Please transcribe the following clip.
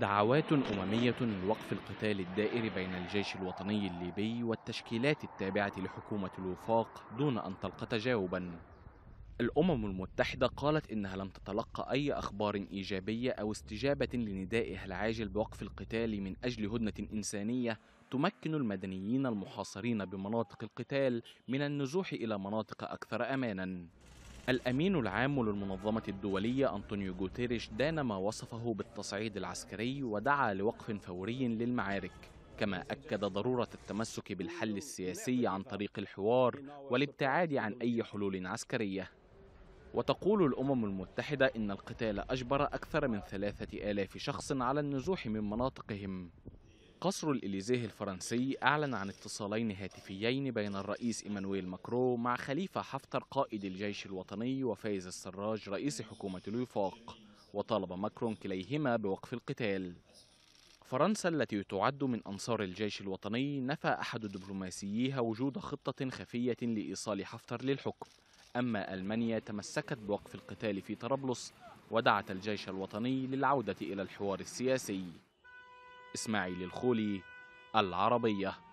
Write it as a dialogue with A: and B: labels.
A: دعوات أممية لوقف القتال الدائر بين الجيش الوطني الليبي والتشكيلات التابعة لحكومة الوفاق دون أن تلقى تجاوبا الأمم المتحدة قالت إنها لم تتلقى أي أخبار إيجابية أو استجابة لندائها العاجل بوقف القتال من أجل هدنة إنسانية تمكن المدنيين المحاصرين بمناطق القتال من النزوح إلى مناطق أكثر أماناً الأمين العام للمنظمة الدولية أنطونيو جوتيريش دان ما وصفه بالتصعيد العسكري ودعا لوقف فوري للمعارك كما أكد ضرورة التمسك بالحل السياسي عن طريق الحوار والابتعاد عن أي حلول عسكرية وتقول الأمم المتحدة إن القتال أجبر أكثر من ثلاثة آلاف شخص على النزوح من مناطقهم قصر الإليزيه الفرنسي أعلن عن اتصالين هاتفيين بين الرئيس إيمانويل ماكرو مع خليفة حفتر قائد الجيش الوطني وفايز السراج رئيس حكومة الوفاق وطالب ماكرون كليهما بوقف القتال فرنسا التي تعد من أنصار الجيش الوطني نفى أحد دبلوماسييها وجود خطة خفية لإيصال حفتر للحكم أما ألمانيا تمسكت بوقف القتال في طرابلس ودعت الجيش الوطني للعودة إلى الحوار السياسي إسماعيل الخولي العربية